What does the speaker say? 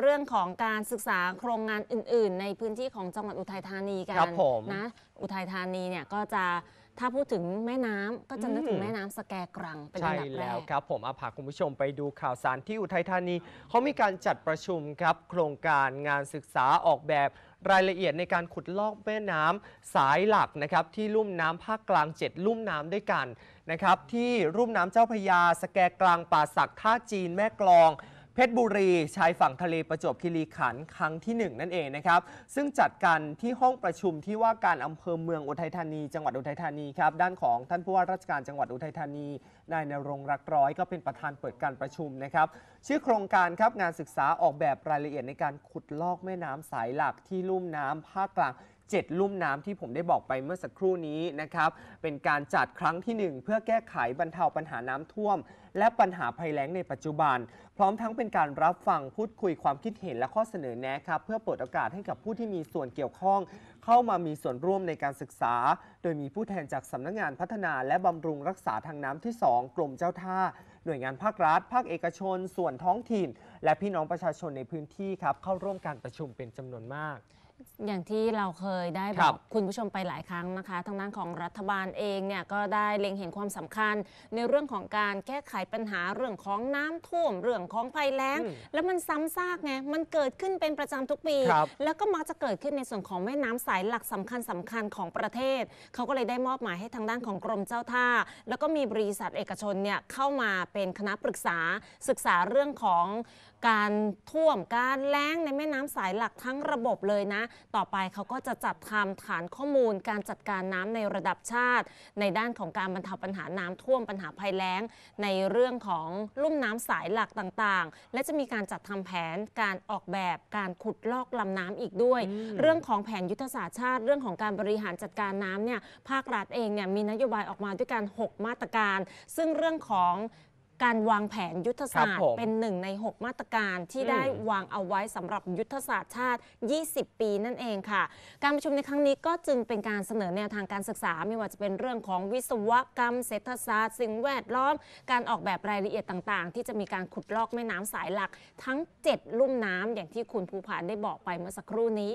เรื่องของการศึกษาโครงงานอื่นๆ ในพื้นที่ของจังหวัดอุทัยธานีกันครับผมนะอุทัยธานีเนี่ยก็จะถ้าพูดถึงแม่น้ำก็จะนึกถึงแม่น้ำสแกกรังเป็นหลนักแรกใช่ แล้วครับผมอาพาคุณผู้ชมไปดูข่าวสารที่อุทัยธานีเขามีการจัดประชุมครับโครงการงานศึกษาออกแบบรายละเอียดในการขุดลอกแม่น้ำสายหลักนะครับที่ลุ่มน้ำภาคกลาง7ลุ่มน้ำด้วยกันนะครับที่ลุ่มน้ำเจ้าพยา สแกกรังป่าสักท่าจีนแม่กลองเพชรบุรีชายฝั่งทะเลประจวบคีรีขันธ์ครั้งที่ 1 นั่นเองนะครับ ซึ่งจัดกันที่ห้องประชุมที่ว่าการอำเภอเมืองอุทัยธานีจังหวัดอุทัยธานีครับด้านของท่านผู้ว่าราชการจังหวัดอุทัยธานีนายนรงรักร้อย ก็เป็นประธานเปิดการประชุมนะครับ ชื่อโครงการครับงานศึกษาออกแบบรายละเอียดในการขุดลอกแม่น้ำสายหลักที่ลุ่มน้ำภาคกลาง7ลุ่มน้ำที่ผมได้บอกไปเมื่อสักครู่นี้นะครับเป็นการจัดครั้งที่ 1 เพื่อแก้ไขบรรเทาปัญหาน้ำท่วม และปัญหาภัยแล้งในปัจจุบัน พร้อมทั้งเป็นการรับฟังพูดคุยความคิดเห็นและข้อเสนอแนะครับเพื่อเปิดโอกาสให้กับผู้ที่มีส่วนเกี่ยวข้อง เข้ามามีส่วนร่วมในการศึกษา โดยมีผู้แทนจากสำนักงงานพัฒนาและบำรุงรักษาทางน้ำที่ 2กรมเจ้าท่า หน่วยงานภาครัฐ ภาคเอกชน ส่วนท้องถิ่น และพี่น้องประชาชนในพื้นที่ครับเข้าร่วมการประชุมเป็นจำนวนมากอย่างที่เราเคยได้บอกบคุณผู้ชมไปหลายครั้งนะคะ ทางด้านของรัฐบาลเองเนี่ยก็ได้เล็งเห็นความสำคัญในเรื่องของการแก้ไขปัญหาเรื่องของน้ำท่วม เรื่องของภัยแล้ง แล้วมันซ้ำซากไงมันเกิดขึ้นเป็นประจำทุกปี แล้วก็มักจะเกิดขึ้นในส่วนของแม่น้ำสายหลักสำคัญสคัญของประเทศเขาก็เลยได้มอบหมายให้ทางด้านของกรมเจ้าท่า แล้วก็มีบริษัทเอกชนเนี่ยเข้ามาเป็นคณะปรึกษา ศึกษาเรื่องของการท่วมการแล้ง ในแม่น้ำสายหลักทั้งระบบเลยนะต่อไปเขาก็จะจัดทำฐานข้อมูลการจัดการน้ำในระดับชาติ ในด้านของการบรรเทาปัญหาน้ำท่วมปัญหาภัยแล้งในเรื่องของลุ่มน้ำสายหลักต่างๆ และจะมีการจัดทำแผนการออกแบบการขุดลอกลำน้ำอีกด้วย เรื่องของแผนยุทธศาสตร์ชาติ เรื่องของการบริหารจัดการน้ำเนี่ยภาครัฐเองเนี่ยมีนโยบายออกมาด้วยการ6มาตรการ ซึ่งเรื่องของการวางแผนยุทธศาสตร์เป็นหนึ่งใน 6 มาตรการ ที่ได้วางเอาไว้สำหรับยุทธศาสตร์ชาติ 20 ปีนั่นเองค่ะ การประชุมในครั้งนี้ก็จึงเป็นการเสนอแนวทางการศึกษา ไม่ว่าจะเป็นเรื่องของวิศวกรรม เศรษฐศาสตร์สิ่งแวดล้อม การออกแบบรายละเอียดต่างๆ ที่จะมีการขุดลอกแม่น้ำสายหลัก ทั้ง 7 ลุ่มน้ำอย่างที่คุณภูผาได้บอกไปเมื่อสักครู่นี้